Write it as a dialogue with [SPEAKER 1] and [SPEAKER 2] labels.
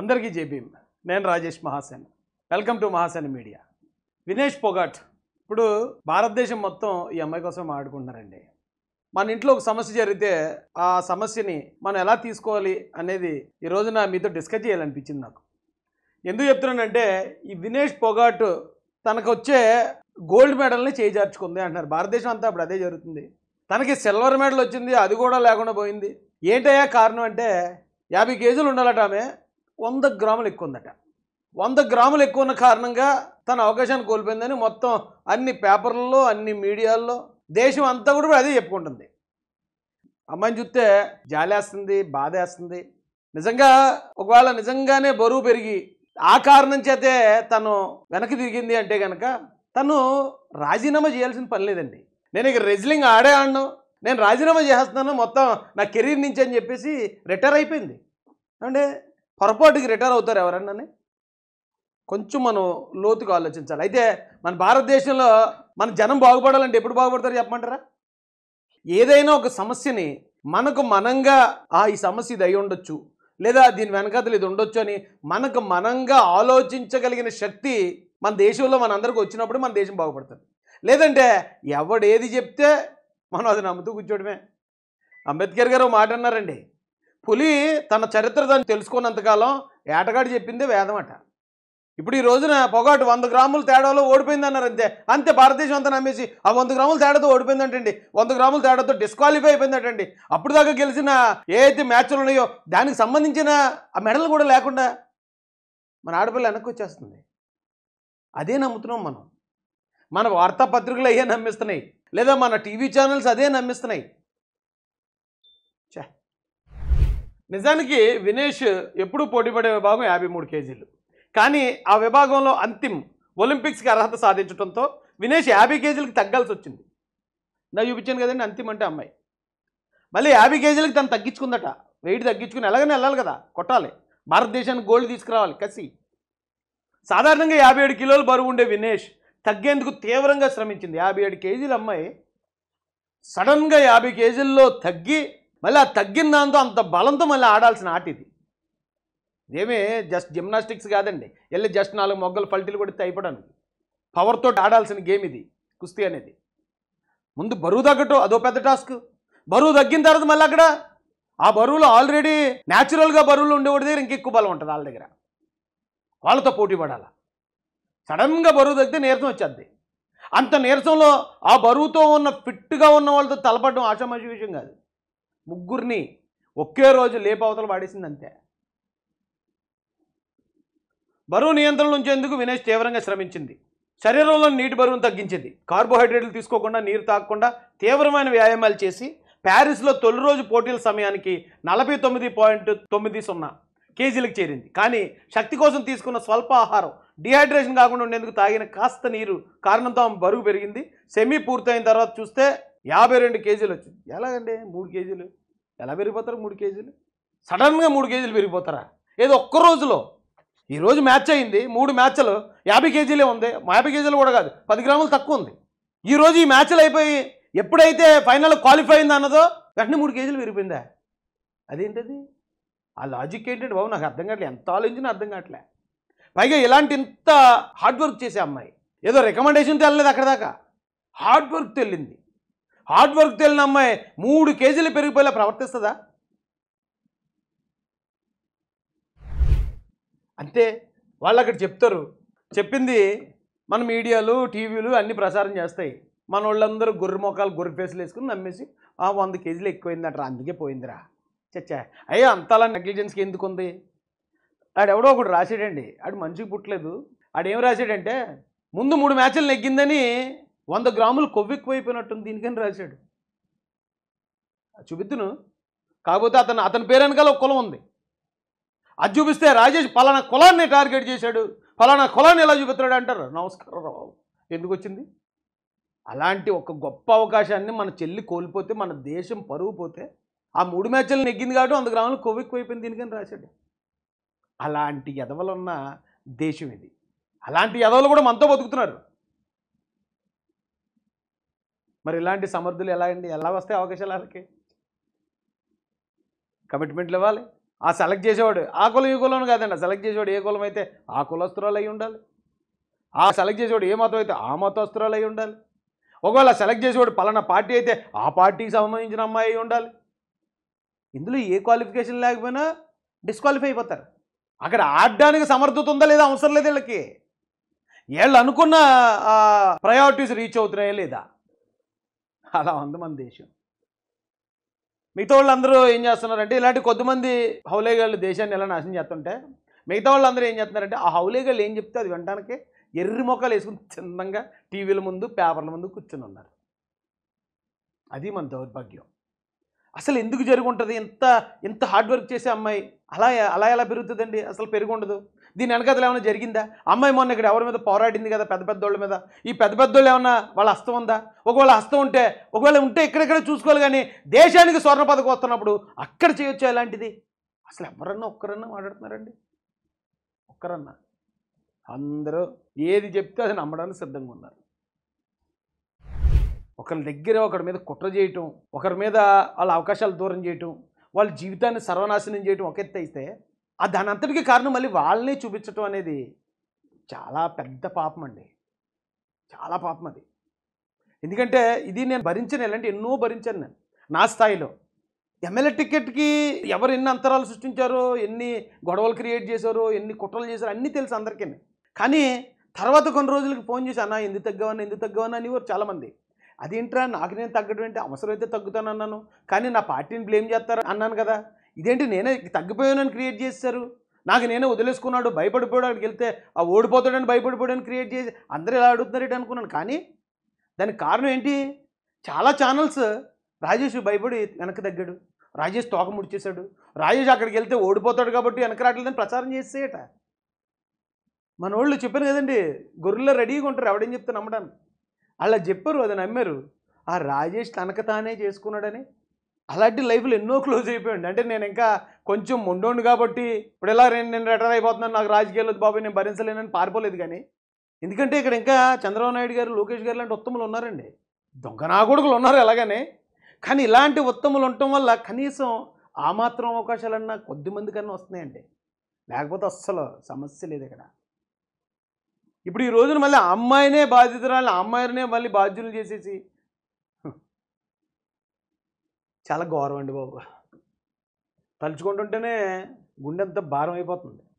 [SPEAKER 1] అందరికీ జేబీఎం నేను Rajesh Mahasen welcome to Mahasen media Vinesh Phogat ఇప్పుడు భారతదేశం మొత్తం ఈ అమ్మాయి కోసం ఆడుకుంటున్నారండి మన ఇంట్లో ఒక సమస్య జరిగితే ఆ సమస్యని మనం ఎలా తీసుకోవాలి అనేది ఈ రోజున మీతో డిస్కస్ చేయాలనిపించింది నాకు ఎందుకు చెప్తున్నానంటే ఈ వినేష్ పొగాట్ తనకు వచ్చే గోల్డ్ మెడల్ని చేజార్చుకుంది అంటున్నారు భారతదేశం అంతా అప్పుడు అదే జరుగుతుంది తనకి సిల్వర్ మెడల్ వచ్చింది అది కూడా లేకుండా పోయింది ఏంటయ్యా కారణం అంటే యాభై కేజీలు ఉండాలట ఆమె వంద గ్రాములు ఎక్కువ ఉందట వంద గ్రాములు ఎక్కువ ఉన్న కారణంగా తన అవకాశాన్ని కోల్పోయిందని మొత్తం అన్ని పేపర్లలో అన్ని మీడియాల్లో దేశం అంతా కూడా అదే చెప్పుకుంటుంది అమ్మాయిని చూస్తే జాలేస్తుంది బాధేస్తుంది నిజంగా ఒకవేళ నిజంగానే బరువు పెరిగి ఆ కారణం చేతే తను వెనక్కి తిరిగింది అంటే కనుక తను రాజీనామా చేయాల్సిన పని లేదండి నేను ఇక రెజ్లింగ్ ఆడే ఆడను నేను రాజీనామా చేస్తున్నాను మొత్తం నా కెరీర్ నుంచి అని చెప్పేసి రిటైర్ అయిపోయింది అంటే పొరపాటుకి రిటైర్ అవుతారు ఎవరన్నా కొంచెం మనం లోతుగా ఆలోచించాలి అయితే మన భారతదేశంలో మన జనం బాగుపడాలంటే ఎప్పుడు బాగుపడతారు చెప్పమంటారా ఏదైనా ఒక సమస్యని మనకు మనంగా ఆ ఈ సమస్య ఇది అయి ఉండొచ్చు లేదా దీని వెనకతలు ఇది ఉండొచ్చు అని మనకు మనంగా ఆలోచించగలిగిన శక్తి మన దేశంలో మనందరికీ వచ్చినప్పుడు మన దేశం బాగుపడుతుంది లేదంటే ఎవడేది చెప్తే మనం అది నమ్ముతూ కూర్చోవడమే అంబేద్కర్ గారు మాట అన్నారండి పులి తన చరిత్ర దాన్ని తెలుసుకున్నంతకాలం ఏటగాడు చెప్పిందే వేదం అట ఇప్పుడు ఈ రోజున పొగాటు వంద గ్రాములు తేడాలో ఓడిపోయింది అన్నారు అంతే అంతే భారతదేశం అంతా నమ్మేసి ఆ వంద గ్రాములు తేడాతో ఓడిపోయిందంటండి వంద గ్రాములు తేడాతో డిస్క్వాలిఫై అయిపోయిందటండి అప్పుడు దాకా గెలిచిన ఏ అయితే మ్యాచ్లు ఉన్నాయో దానికి సంబంధించిన ఆ మెడల్ కూడా లేకుండా మన ఆడపిల్ల వెనక్కి వచ్చేస్తుంది అదే నమ్ముతున్నాం మనం మన వార్తాపత్రికలు అయ్యే నమ్మిస్తున్నాయి లేదా మన టీవీ ఛానల్స్ అదే నమ్మిస్తున్నాయి చే నిజానికి వినేష్ ఎప్పుడూ పోటీపడే విభాగం యాభై మూడు కేజీలు కానీ ఆ విభాగంలో అంతిమ్ ఒలింపిక్స్కి అర్హత సాధించడంతో వినేష్ యాభై కేజీలకు తగ్గాల్సి వచ్చింది నా చూపించాను కదండి అంతిమ్ అంటే అమ్మాయి మళ్ళీ యాభై కేజీలకు తను తగ్గించుకుందట వెయిట్ తగ్గించుకుని ఎలాగనే వెళ్ళాలి కదా కొట్టాలి భారతదేశానికి గోల్డ్ తీసుకురావాలి కసి సాధారణంగా యాభై ఏడు కిలోలు బరువు ఉండే వినేష్ తగ్గేందుకు తీవ్రంగా శ్రమించింది యాభై ఏడు కేజీల అమ్మాయి సడన్గా యాభై కేజీల్లో తగ్గి మళ్ళీ ఆ తగ్గిన దాంతో అంత బలంతో మళ్ళీ ఆడాల్సిన ఆట ఇది ఇదేమీ జస్ట్ జిమ్నాస్టిక్స్ కాదండి వెళ్ళి జస్ట్ నాలుగు మొగ్గలు పల్టీలు కొడితే అయిపోవడానికి పవర్తో ఆడాల్సిన గేమ్ ఇది కుస్తీ అనేది ముందు బరువు తగ్గటం అదో పెద్ద టాస్క్ బరువు తగ్గిన తర్వాత మళ్ళీ అక్కడ ఆ బరువులు ఆల్రెడీ న్యాచురల్గా బరువులు ఉండేవాడి దగ్గర ఇంకెక్కువ బలం ఉంటుంది వాళ్ళ దగ్గర వాళ్ళతో పోటీ పడాల సడన్గా బరువు తగ్గితే నీరసం వచ్చేది అంత నీరసంలో ఆ బరువుతో ఉన్న ఫిట్గా ఉన్న వాళ్ళతో తలపడడం ఆశామాషి విషయం కాదు ముగ్గురిని ఒకే రోజు లేపవతలు వాడేసింది అంతే బరువు నియంత్రణ ఉంచేందుకు వినేష్ తీవ్రంగా శ్రమించింది శరీరంలో నీటి బరువును తగ్గించింది కార్బోహైడ్రేట్లు తీసుకోకుండా నీరు తాగకుండా తీవ్రమైన వ్యాయామాలు చేసి ప్యారిస్లో తొలి రోజు పోటీల సమయానికి నలభై తొమ్మిది పాయింట్ తొమ్మిది సున్నా కేజీలకు చేరింది కానీ శక్తి కోసం తీసుకున్న స్వల్ప ఆహారం డిహైడ్రేషన్ కాకుండా ఉండేందుకు తాగిన కాస్త నీరు కారణంతో ఆమె బరువు పెరిగింది సెమీ పూర్తయిన తర్వాత చూస్తే యాభై రెండు కేజీలు వచ్చింది ఎలాగండి మూడు కేజీలు ఎలా పెరిగిపోతారు మూడు కేజీలు సడన్గా మూడు కేజీలు పెరిగిపోతారా ఏదో ఒక్క రోజులో ఈరోజు మ్యాచ్ అయింది మూడు మ్యాచ్లు యాభై కేజీలే ఉంది యాభై కేజీలు కూడా కాదు పది గ్రాములు తక్కువ ఉంది ఈరోజు ఈ మ్యాచ్లు అయిపోయి ఎప్పుడైతే ఫైనల్ క్వాలిఫై అయింది అన్నదో వెంటనే మూడు కేజీలు పెరిగిపోయిందా అదేంటది ఆ లాజిక్ ఏంటంటే బాబు నాకు అర్థం కావట్లే ఎంత ఆలోచించిన అర్థం కావట్లే పైగా ఇలాంటి ఇంత హార్డ్ వర్క్ చేసే అమ్మాయి ఏదో రికమెండేషన్ వెళ్ళలేదు అక్కడ దాకా హార్డ్ వర్క్ తెలియంది హార్డ్ వర్క్ తెలియని అమ్మాయి మూడు కేజీలు పెరిగిపోయేలా ప్రవర్తిస్తుందా అంతే వాళ్ళు అక్కడ చెప్తారు చెప్పింది మన మీడియాలు టీవీలు అన్నీ ప్రసారం చేస్తాయి మన వాళ్ళందరూ గొర్రె మొక్కలు గొర్రె ఫేసులు వేసుకుని నమ్మేసి ఆ వంద కేజీలు ఎక్కువైందంటారా అందుకే పోయిందిరా చచ్చా అయ్యో అంతలా నెగ్లిజెన్స్కి ఎందుకు ఉంది ఆడెవడో ఒకటి రాసాడండి ఆడు మంచిగా పుట్టలేదు ఆడేం రాసాడంటే ముందు మూడు మ్యాచ్లు నెగ్గిందని వంద గ్రాములు కొవ్వెక్కువైపోయినట్టుంది దీనికని రాశాడు చూపిద్దును కాకపోతే అతను అతని పేరెనకాల ఒక కులం ఉంది అది చూపిస్తే రాజేష్ పలానా కులాన్ని టార్గెట్ చేశాడు పలానా కులాన్ని ఎలా చూపుతున్నాడు అంటారు నమస్కారం రావు ఎందుకు వచ్చింది అలాంటి ఒక గొప్ప అవకాశాన్ని మన చెల్లి కోల్పోతే మన దేశం పరుగు పోతే ఆ మూడు మ్యాచ్లు నెగ్గింది కాబట్టి వంద గ్రాములు కొవ్వెక్కువైపోయింది దీనికని రాశాడు అలాంటి ఎదవలున్న దేశం ఇది అలాంటి ఎదవలు కూడా మనతో బతుకుతున్నారు మరి ఇలాంటి సమర్థులు ఎలా అండి ఎలా వస్తే అవకాశాలు వాళ్ళకి కమిట్మెంట్లు ఇవ్వాలి ఆ సెలెక్ట్ చేసేవాడు ఆ కులం ఈ కులం కాదండి సెలెక్ట్ చేసేవాడు ఏ కులం అయితే ఆ కులస్తురాలు అయి ఉండాలి ఆ సెలెక్ట్ చేసేవాడు ఏ మతం అయితే ఆ మతస్తురాలు అయి ఉండాలి ఒకవేళ సెలెక్ట్ చేసేవాడు పలానా పార్టీ అయితే ఆ పార్టీకి సంబంధించిన అమ్మాయి ఉండాలి ఇందులో ఏ క్వాలిఫికేషన్ లేకపోయినా డిస్క్వాలిఫై అయిపోతారు అక్కడ ఆడడానికి సమర్థత ఉందా లేదా అవసరం లేదు వీళ్ళకి వీళ్ళు అనుకున్న ప్రయారిటీస్ రీచ్ అవుతున్నాయా లేదా అలా ఉంది మన దేశం మిగతా వాళ్ళందరూ ఏం చేస్తున్నారంటే ఇలాంటి కొద్దిమంది హౌలేగాళ్ళు దేశాన్ని ఎలా నాశనం చేస్తుంటే మిగతా వాళ్ళందరూ ఏం చేస్తున్నారంటే ఆ హౌలేగాళ్ళు ఏం చెప్తే అది వినడానికి ఎర్రి మొక్కలు వేసుకుని చిన్నంగా టీవీల ముందు పేపర్ల ముందు కూర్చొని ఉన్నారు అది మన దౌర్భాగ్యం అసలు ఎందుకు జరుగుంటుంది ఇంత ఇంత హార్డ్ వర్క్ చేసే అమ్మాయి అలా అలా ఎలా పెరుగుతుందండి అసలు పెరుగుండదు దీని వెనకదలు ఏమైనా జరిగిందా అమ్మాయి మొన్న ఇక్కడ ఎవరి మీద పోరాడింది కదా పెద్ద పెద్దోళ్ళ మీద ఈ పెద్ద పెద్దోళ్ళు ఏమన్నా వాళ్ళ హస్తం ఉందా ఒకవేళ హస్తం ఉంటే ఒకవేళ ఉంటే ఇక్కడెక్కడ చూసుకోవాలి కానీ దేశానికి స్వర్ణ పథకం వస్తున్నప్పుడు అక్కడ చేయొచ్చు ఎలాంటిది అసలు ఎవరన్నా ఒక్కరన్నా మాట్లాడుతున్నారండి ఒక్కరన్నా అందరూ ఏది చెప్తే అది నమ్మడానికి సిద్ధంగా ఉన్నారు ఒకరి దగ్గర ఒకరి మీద కుట్ర చేయటం ఒకరి మీద వాళ్ళ అవకాశాలు దూరం చేయటం వాళ్ళ జీవితాన్ని సర్వనాశనం చేయటం ఒక ఎత్తు అయితే దాని అంతటికీ కారణం మళ్ళీ వాళ్ళని చూపించటం అనేది చాలా పెద్ద పాపం అండి చాలా పాపం అది ఎందుకంటే ఇది నేను భరించాను ఇలాంటి ఎన్నో భరించాను నేను నా స్థాయిలో ఎమ్మెల్యే టికెట్కి ఎవరు ఎన్ని అంతరాలు సృష్టించారో ఎన్ని గొడవలు క్రియేట్ చేశారో ఎన్ని కుట్రలు చేశారో అన్నీ తెలుసు అందరికీ కానీ తర్వాత కొన్ని రోజులకి ఫోన్ చేసి అన్న ఎందుకు తగ్గావన్నా ఎందుకు అని అనేవారు చాలామంది అదేంట్రా నాకు నేను తగ్గడం అంటే అవసరం అయితే తగ్గుతానన్నాను కానీ నా పార్టీని బ్లేమ్ చేస్తారు అన్నాను కదా ఇదేంటి నేనే తగ్గిపోయానని క్రియేట్ చేశారు నాకు నేనే వదిలేసుకున్నాడు భయపడిపోయాడు వెళ్తే ఆ ఓడిపోతాడని భయపడిపోయాడని క్రియేట్ చేసి అందరూ ఇలా అడుగుతున్నారేంటి అనుకున్నాను కానీ దానికి కారణం ఏంటి చాలా ఛానల్స్ రాజేష్ భయపడి వెనక్కి తగ్గాడు రాజేష్ తోక ముడిచేశాడు రాజేష్ అక్కడికి వెళ్తే ఓడిపోతాడు కాబట్టి వెనక రావట్లేదని ప్రచారం చేసేయట మన వాళ్ళు చెప్పారు కదండి గొర్రెల్లో రెడీగా ఉంటారు ఎవడేం చెప్తే నమ్మడానికి అలా చెప్పారు అది నమ్మారు ఆ రాజేష్ తనకు తానే చేసుకున్నాడని అలాంటి లైఫ్లు ఎన్నో క్లోజ్ అయిపోయింది అంటే నేను ఇంకా కొంచెం ముండోండు కాబట్టి ఇప్పుడు ఎలా నేను రిటైర్ అయిపోతున్నాను నాకు రాజకీయాలు బాబు నేను భరించలేనని పారిపోలేదు కానీ ఎందుకంటే ఇక్కడ ఇంకా చంద్రబాబు నాయుడు గారు లోకేష్ గారు లాంటి ఉత్తములు ఉన్నారండి దొంగ కొడుకులు ఉన్నారు ఎలాగనే కానీ ఇలాంటి ఉత్తములు ఉండటం వల్ల కనీసం ఆ మాత్రం అవకాశాలన్నా కొద్ది మంది కన్నా వస్తున్నాయండి లేకపోతే అస్సలు సమస్య లేదు ఇక్కడ ఇప్పుడు ఈ రోజున మళ్ళీ అమ్మాయినే బాధితురాలు అమ్మాయినే మళ్ళీ బాధ్యులు చేసేసి చాలా గౌరవం అండి బాబు తలుచుకుంటుంటేనే గుండె అంతా భారం అయిపోతుంది